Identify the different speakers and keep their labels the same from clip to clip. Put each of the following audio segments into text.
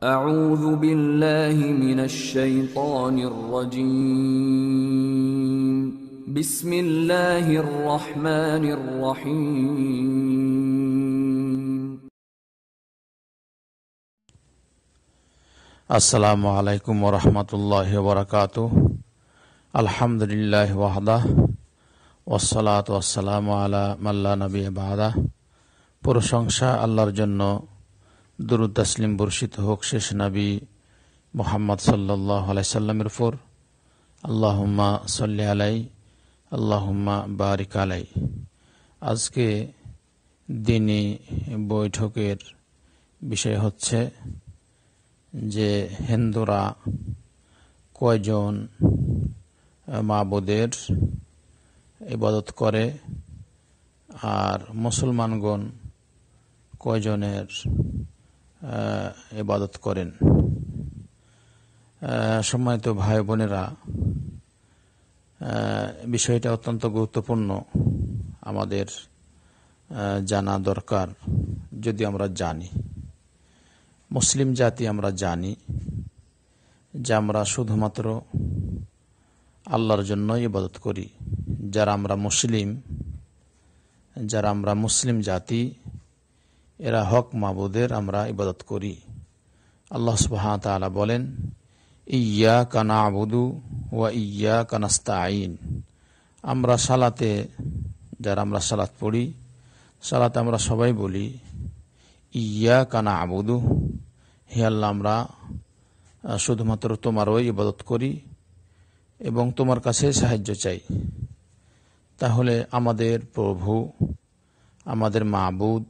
Speaker 1: أعوذ بالله من الشيطان الرجيم بسم الله الرحمن الرحيم السلام عليكم ورحمة الله وبركاته الحمد لله وحده والصلاة والسلام على من لا نبي بعده প্রশংসা আল্লাহর জন্য দরুদ তাসলিম বর্ষিত হোক শেষ নাবি মোহাম্মদ সাল্লাহ আলাইসাল্লামের ফোর আল্লাহম্মা সল্লি আলাই আল্লাহম্মা বারিক আলাই আজকে দিনই বৈঠকের বিষয় হচ্ছে যে হিন্দুরা কয়জন মাবুদের ইবাদত করে আর মুসলমানগণ কয়জনের ইবাদত করেন সম্মানিত ভাই বোনেরা বিষয়টা অত্যন্ত গুরুত্বপূর্ণ আমাদের জানা দরকার যদি আমরা জানি মুসলিম জাতি আমরা জানি যে আমরা শুধুমাত্র আল্লাহর জন্যই ইবাদত করি যারা আমরা মুসলিম যারা আমরা মুসলিম জাতি এরা হক মাবুদের আমরা ইবাদত করি আল্লাহ সুবাহা বলেন ইয়া কানা আবুদু ওয়া ইয়া কানাস্তা আইন আমরা সালাতে যারা আমরা সালাত পড়ি সালাতে আমরা সবাই বলি ইয়া কানা আবুদু হে আল্লাহ আমরা শুধুমাত্র তোমারই ইবাদত করি এবং তোমার কাছে সাহায্য চাই তাহলে আমাদের প্রভু আমাদের মাহবুদ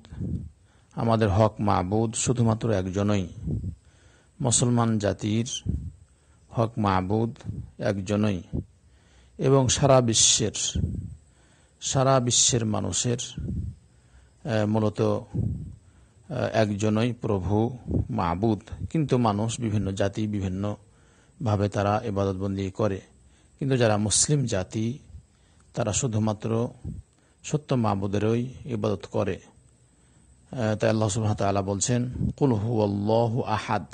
Speaker 1: আমাদের হক মাহবুদ শুধুমাত্র একজনই মুসলমান জাতির হক মাহবুদ একজনই এবং সারা বিশ্বের সারা বিশ্বের মানুষের মূলত একজনই প্রভু মাহবুদ কিন্তু মানুষ বিভিন্ন জাতি বিভিন্নভাবে তারা এবাদতবন্দি করে কিন্তু যারা মুসলিম জাতি তারা শুধুমাত্র সত্য মাহবুদেরই ইবাদত করে তাই আল্লাহ সুবাহ তালা বলছেন কুল হু আল্লাহ আহাদ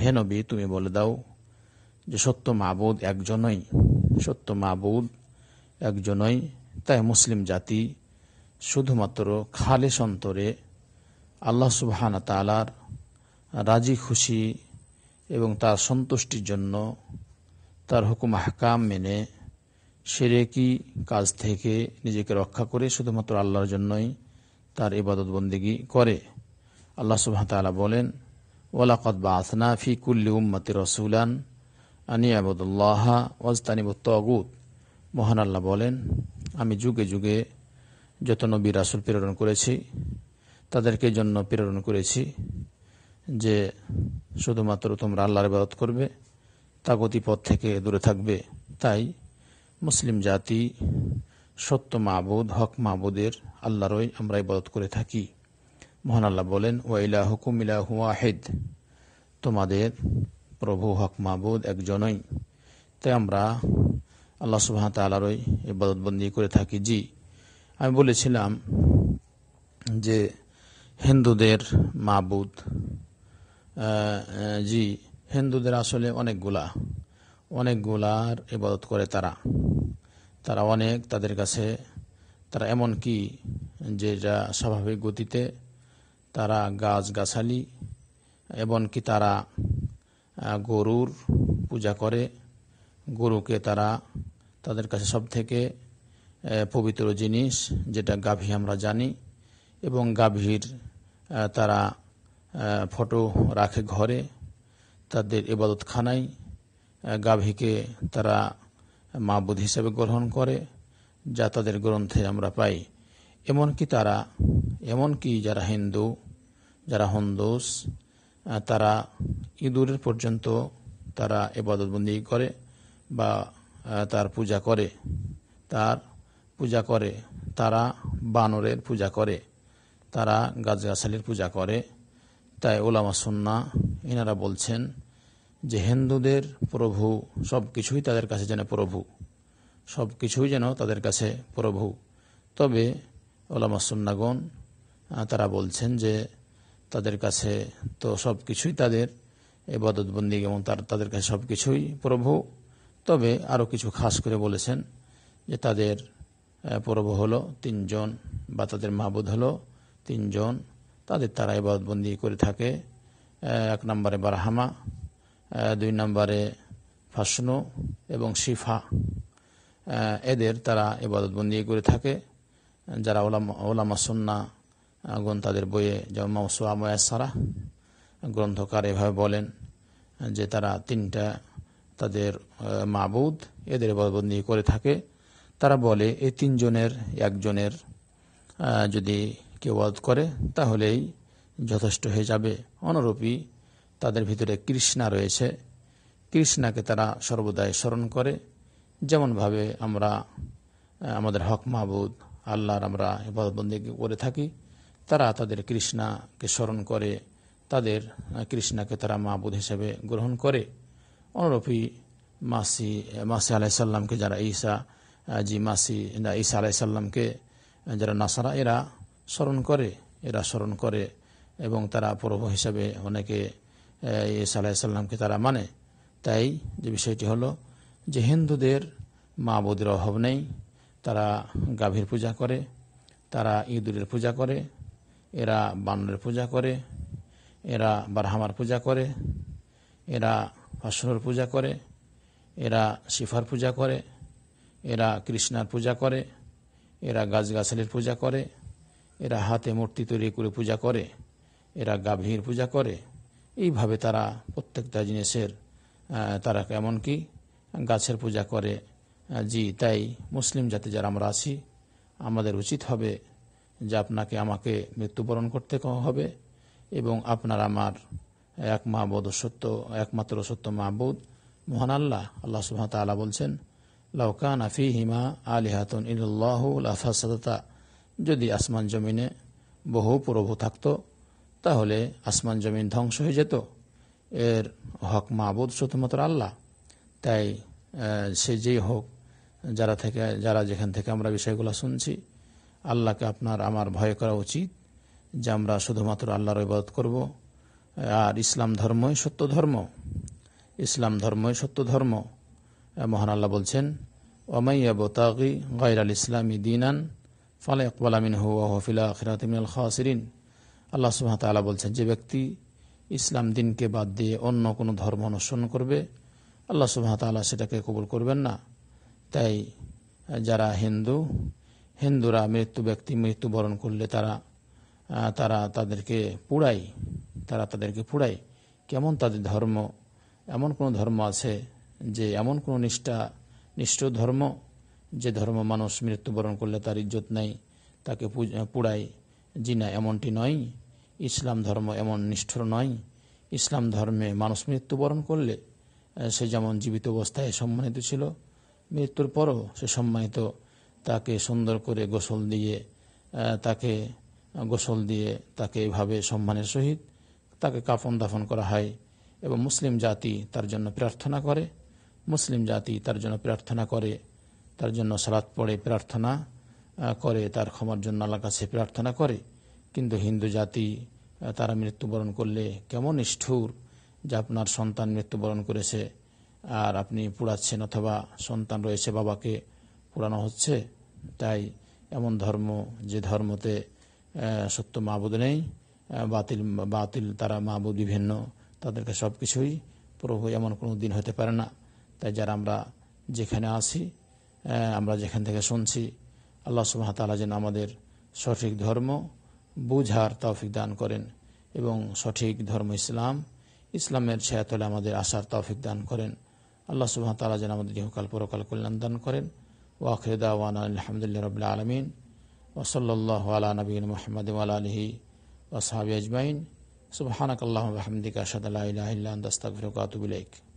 Speaker 1: হে নবী তুমি বলে দাও যে সত্য মাবুদ একজনই সত্য মাবুদ একজনই তাই মুসলিম জাতি শুধুমাত্র খালে সন্তরে আল্লাহ সুবাহান তালার রাজি খুশি এবং তার সন্তুষ্টির জন্য তার হুকুম হাকাম মেনে সেরেকি কাজ থেকে নিজেকে রক্ষা করে শুধুমাত্র আল্লাহর জন্যই তার ইবাদত বন্দিগি করে আল্লাহ সুবাহ তালা বলেন ওলাকত বা আসনা ফি কুল্লি উম্মতি রসুলান আনি আবদুল্লাহ ওয়াজতানি তগুত মহান আল্লাহ বলেন আমি যুগে যুগে যত নবী রাসুল প্রেরণ করেছি তাদেরকে জন্য প্রেরণ করেছি যে শুধুমাত্র তোমরা আল্লাহর ইবাদত করবে তাগতি পথ থেকে দূরে থাকবে তাই মুসলিম জাতি সত্য মাবুদ হক মাবুদের আল্লাহরই আমরা ইবাদত করে থাকি মোহন আল্লাহ বলেন ওয়াইলা হুকুম ইলাহ তোমাদের প্রভু হক মাবুদ একজনই তাই আমরা আল্লাহ সুবাহ তালারই ইবাদতবন্দি করে থাকি জি আমি বলেছিলাম যে হিন্দুদের মাবুদ জি হিন্দুদের আসলে অনেকগুলা অনেকগুলার ইবাদত করে তারা তারা অনেক তাদের কাছে তারা এমন কি যেটা স্বাভাবিক গতিতে তারা গাছ গাছালি এবং কি তারা গরুর পূজা করে গরুকে তারা তাদের কাছে সব থেকে পবিত্র জিনিস যেটা গাভী আমরা জানি এবং গাভীর তারা ফটো রাখে ঘরে তাদের এবাদতখানায় গাভীকে তারা মাবুদ হিসেবে গ্রহণ করে যা তাদের গ্রন্থে আমরা পাই এমনকি তারা এমনকি যারা হিন্দু যারা হন্দুস তারা ইঁদুরের পর্যন্ত তারা এবাদতবন্দি করে বা তার পূজা করে তার পূজা করে তারা বানরের পূজা করে তারা গাছগাছালির পূজা করে তাই ওলামা সুন্না এনারা বলছেন যে হিন্দুদের প্রভু সব কিছুই তাদের কাছে যেন প্রভু সব কিছুই যেন তাদের কাছে প্রভু তবে ওলামাসুন্নাগণ তারা বলছেন যে তাদের কাছে তো সব কিছুই তাদের এবাদতবন্দি এবং তার তাদের কাছে সব কিছুই প্রভু তবে আরও কিছু খাস করে বলেছেন যে তাদের প্রভু হলো তিনজন বা তাদের মাহবুদ হলো তিনজন তাদের তারা বদবন্দি করে থাকে এক নম্বরে বারহামা দুই নম্বরে ফাসনু এবং শিফা এদের তারা বন্দি করে থাকে যারা ওলামা ওলামা সন্না গণ তাদের বইয়ে যেমন মাউসুয়া ময়াসারা গ্রন্থকার এভাবে বলেন যে তারা তিনটা তাদের মাবুদ এদের এবাদতবন্দি করে থাকে তারা বলে এই তিনজনের একজনের যদি কেউ করে তাহলেই যথেষ্ট হয়ে যাবে অনুরূপী তাদের ভিতরে কৃষ্ণা রয়েছে কৃষ্ণাকে তারা সর্বদাই স্মরণ করে যেমনভাবে আমরা আমাদের হক মাহবুদ আল্লাহর আমরা ইবাদতবন্দি করে থাকি তারা তাদের কৃষ্ণাকে স্মরণ করে তাদের কৃষ্ণাকে তারা মাহবুদ হিসেবে গ্রহণ করে অনুরূপী মাসি মাসি আলাইসাল্লামকে যারা ঈসা জি মাসি ঈসা আলাইসাল্লামকে যারা নাসারা এরা স্মরণ করে এরা স্মরণ করে এবং তারা প্রভু হিসাবে অনেকে ইসা আলাইসাল্লামকে তারা মানে তাই যে বিষয়টি হলো যে হিন্দুদের মা বদির অভাব নেই তারা গাভীর পূজা করে তারা ইঁদুরের পূজা করে এরা বানরের পূজা করে এরা বারহামার পূজা করে এরা ফসলের পূজা করে এরা শিফার পূজা করে এরা কৃষ্ণার পূজা করে এরা গাছগাছালির পূজা করে এরা হাতে মূর্তি তৈরি করে পূজা করে এরা গাভীর পূজা করে এইভাবে তারা প্রত্যেকটা জিনিসের তারা কি গাছের পূজা করে জি তাই মুসলিম জাতি যারা আমরা আছি আমাদের উচিত হবে যে আপনাকে আমাকে মৃত্যুবরণ করতে হবে এবং আপনার আমার এক মাহবুদ সত্য একমাত্র সত্য মাহবুদ মোহন আল্লাহ আল্লাহ সুহাম তাল্লাহ বলছেন লাউকান আফি হিমা আলিহাতুন ইল্লাহ লাফাসাদা যদি আসমান জমিনে বহু প্রভু থাকতো তাহলে আসমান জমিন ধ্বংস হয়ে যেত এর হক মাহবুদ শুধুমাত্র আল্লাহ তাই সে যেই হোক যারা থেকে যারা যেখান থেকে আমরা বিষয়গুলো শুনছি আল্লাহকে আপনার আমার ভয় করা উচিত যে আমরা শুধুমাত্র আল্লাহর ইবাদত করব আর ইসলাম ধর্মই সত্য ধর্ম ইসলাম ধর্মই সত্য ধর্ম মহান আল্লাহ বলছেন অমাইয়া বোতাগি গাইর আল ইসলামী দিনান ফালে ইকবাল আমিন হুয়া হফিলা আখিরাত মিনাল খাসিরিন আল্লাহ সুবাহ আলা বলছেন যে ব্যক্তি ইসলাম দিনকে বাদ দিয়ে অন্য কোনো ধর্ম অনুসরণ করবে আল্লাহ সুবাহ সেটাকে কবুল করবেন না তাই যারা হিন্দু হিন্দুরা মৃত্যু ব্যক্তি মৃত্যুবরণ করলে তারা তারা তাদেরকে পুড়াই তারা তাদেরকে পুড়াই কেমন তাদের ধর্ম এমন কোনো ধর্ম আছে যে এমন কোনো নিষ্ঠা নিষ্ঠ ধর্ম যে ধর্ম মানুষ মৃত্যুবরণ করলে তার ইজ্জত নেই তাকে পুড়াই জি না এমনটি নয় ইসলাম ধর্ম এমন নিষ্ঠুর নয় ইসলাম ধর্মে মানুষ মৃত্যুবরণ করলে সে যেমন জীবিত অবস্থায় সম্মানিত ছিল মৃত্যুর পরও সে সম্মানিত তাকে সুন্দর করে গোসল দিয়ে তাকে গোসল দিয়ে তাকে এভাবে সম্মানের সহিত তাকে কাফন দাফন করা হয় এবং মুসলিম জাতি তার জন্য প্রার্থনা করে মুসলিম জাতি তার জন্য প্রার্থনা করে তার জন্য সালাত পড়ে প্রার্থনা করে তার ক্ষমার জন্য আল্লাহ কাছে প্রার্থনা করে কিন্তু হিন্দু জাতি তারা মৃত্যুবরণ করলে কেমন নিষ্ঠুর যে আপনার সন্তান মৃত্যুবরণ করেছে আর আপনি পুড়াচ্ছেন অথবা সন্তান রয়েছে বাবাকে পুরানো হচ্ছে তাই এমন ধর্ম যে ধর্মতে সত্য মাহবুদ নেই বাতিল বাতিল তারা মাহবুদ বিভিন্ন তাদেরকে সব কিছুই প্রভু এমন কোনো দিন হতে পারে না তাই যারা আমরা যেখানে আছি আমরা যেখান থেকে শুনছি আল্লাহ সুবাহতালা যেন আমাদের সঠিক ধর্ম বুঝার তৌফিক দান করেন এবং সঠিক ধর্ম ইসলাম ইসলামের ছায়াতলে আমাদের আসার তৌফিক দান করেন আল্লাহ সুবাহ তালা যেন আমাদের ইহকাল পরকাল কল্যাণ দান করেন ওয়াখেদা ওয়ান আলহামদুলিল্লাহ রবিল্লা আলমিন ওসল্লাহ আলা নবীন মোহাম্মদ আলহি ওসাহাবি আজমাইন সুবাহানক আল্লাহ আহমদিক আসাদ আল্লাহ ইহিল্লা দাস্তাক